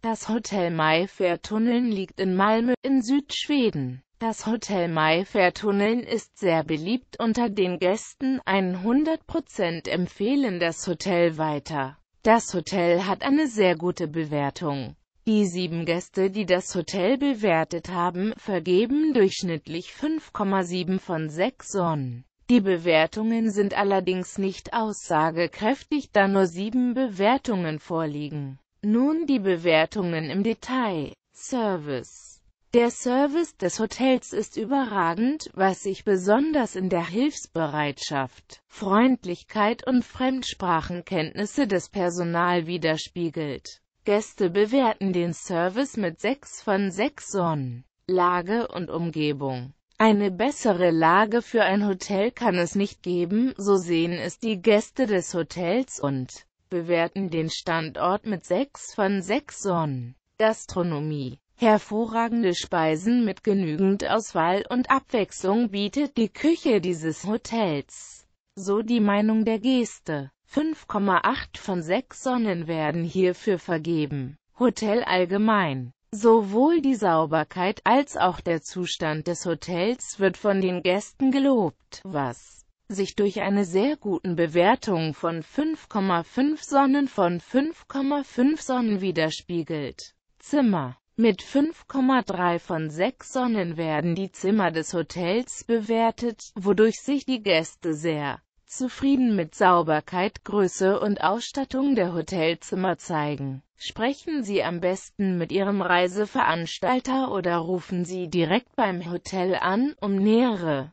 Das Hotel Mayfair-Tunneln liegt in Malmö in Südschweden. Das Hotel Mayfair-Tunneln ist sehr beliebt unter den Gästen, 100% empfehlen das Hotel weiter. Das Hotel hat eine sehr gute Bewertung. Die sieben Gäste, die das Hotel bewertet haben, vergeben durchschnittlich 5,7 von 6 Sonnen. Die Bewertungen sind allerdings nicht aussagekräftig, da nur sieben Bewertungen vorliegen. Nun die Bewertungen im Detail. Service Der Service des Hotels ist überragend, was sich besonders in der Hilfsbereitschaft, Freundlichkeit und Fremdsprachenkenntnisse des Personal widerspiegelt. Gäste bewerten den Service mit 6 von 6 Sonnen. Lage und Umgebung eine bessere Lage für ein Hotel kann es nicht geben, so sehen es die Gäste des Hotels und bewerten den Standort mit 6 von 6 Sonnen. Gastronomie Hervorragende Speisen mit genügend Auswahl und Abwechslung bietet die Küche dieses Hotels. So die Meinung der Geste. 5,8 von 6 Sonnen werden hierfür vergeben. Hotel allgemein. Sowohl die Sauberkeit als auch der Zustand des Hotels wird von den Gästen gelobt, was sich durch eine sehr guten Bewertung von 5,5 Sonnen von 5,5 Sonnen widerspiegelt. Zimmer mit 5,3 von 6 Sonnen werden die Zimmer des Hotels bewertet, wodurch sich die Gäste sehr zufrieden mit Sauberkeit, Größe und Ausstattung der Hotelzimmer zeigen. Sprechen Sie am besten mit Ihrem Reiseveranstalter oder rufen Sie direkt beim Hotel an, um nähere